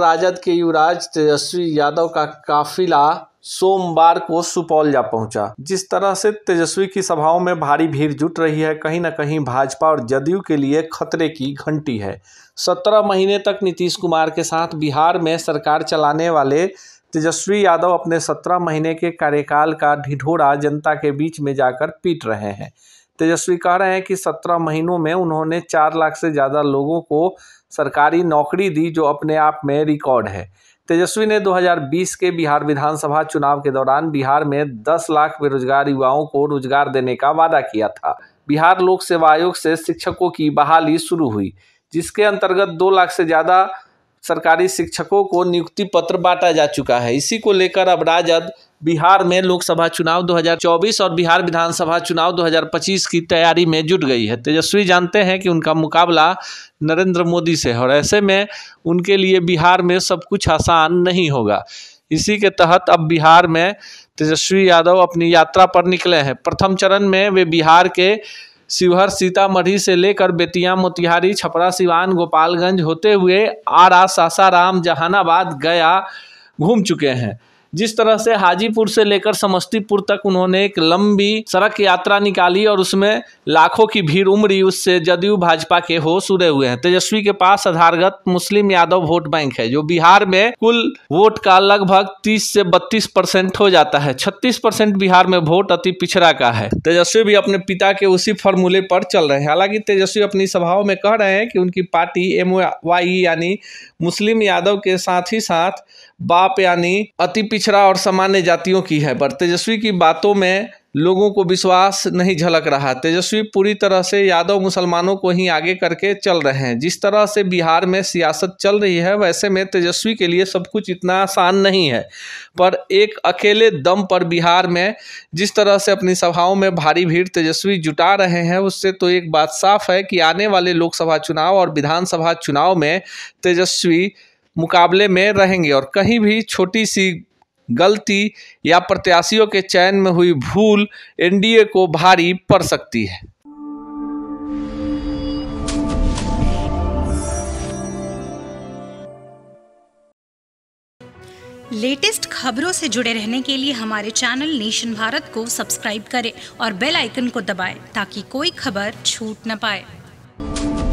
राजद के युवराज तेजस्वी यादव का काफिला सोमवार को सुपौल जा पहुंचा जिस तरह से तेजस्वी की सभाओं में भारी भीड़ जुट रही है कहीं ना कहीं भाजपा और जदयू के लिए खतरे की घंटी है सत्रह महीने तक नीतीश कुमार के साथ बिहार में सरकार चलाने वाले तेजस्वी यादव अपने सत्रह महीने के कार्यकाल का ढिढोरा जनता के बीच में जाकर पीट रहे हैं तेजस्वी कह रहे हैं कि सत्रह महीनों में उन्होंने चार लाख से ज़्यादा लोगों को सरकारी नौकरी दी जो अपने आप में रिकॉर्ड है तेजस्वी ने 2020 के बिहार विधानसभा चुनाव के दौरान बिहार में 10 लाख बेरोजगार युवाओं को रोजगार देने का वादा किया था बिहार लोक सेवा आयोग से शिक्षकों की बहाली शुरू हुई जिसके अंतर्गत दो लाख से ज़्यादा सरकारी शिक्षकों को नियुक्ति पत्र बांटा जा चुका है इसी को लेकर अब राजद बिहार में लोकसभा चुनाव 2024 और बिहार विधानसभा चुनाव 2025 की तैयारी में जुट गई है तेजस्वी जानते हैं कि उनका मुकाबला नरेंद्र मोदी से है और ऐसे में उनके लिए बिहार में सब कुछ आसान नहीं होगा इसी के तहत अब बिहार में तेजस्वी यादव अपनी यात्रा पर निकले हैं प्रथम चरण में वे बिहार के शिवहर सीतामढ़ी से लेकर बेतिया मोतिहारी छपरा सिवान गोपालगंज होते हुए आरा सासाराम जहानाबाद गया घूम चुके हैं जिस तरह से हाजीपुर से लेकर समस्तीपुर तक उन्होंने एक लंबी सड़क यात्रा निकाली और उसमें लाखों की भीड़ उमड़ी उससे जदयू भाजपा के होश उड़े हुए हैं तेजस्वी के पास आधारगत मुस्लिम यादव वोट बैंक है जो बिहार में कुल वोट का लगभग 30 से 32 परसेंट हो जाता है 36 परसेंट बिहार में वोट अति पिछड़ा का है तेजस्वी भी अपने पिता के उसी फॉर्मूले पर चल रहे हैं हालांकि तेजस्वी अपनी सभाओं में कह रहे हैं कि उनकी पार्टी एम यानी मुस्लिम यादव के साथ ही साथ बाप यानी अति पिछड़ा और सामान्य जातियों की है पर तेजस्वी की बातों में लोगों को विश्वास नहीं झलक रहा तेजस्वी पूरी तरह से यादव मुसलमानों को ही आगे करके चल रहे हैं जिस तरह से बिहार में सियासत चल रही है वैसे में तेजस्वी के लिए सब कुछ इतना आसान नहीं है पर एक अकेले दम पर बिहार में जिस तरह से अपनी सभाओं में भारी भीड़ तेजस्वी जुटा रहे हैं उससे तो एक बात साफ है कि आने वाले लोकसभा चुनाव और विधानसभा चुनाव में तेजस्वी मुकाबले में रहेंगे और कहीं भी छोटी सी गलती या प्रत्याशियों के चयन में हुई भूल एनडीए को भारी पड़ सकती है लेटेस्ट खबरों से जुड़े रहने के लिए हमारे चैनल नेशन भारत को सब्सक्राइब करें और बेल आइकन को दबाएं ताकि कोई खबर छूट न पाए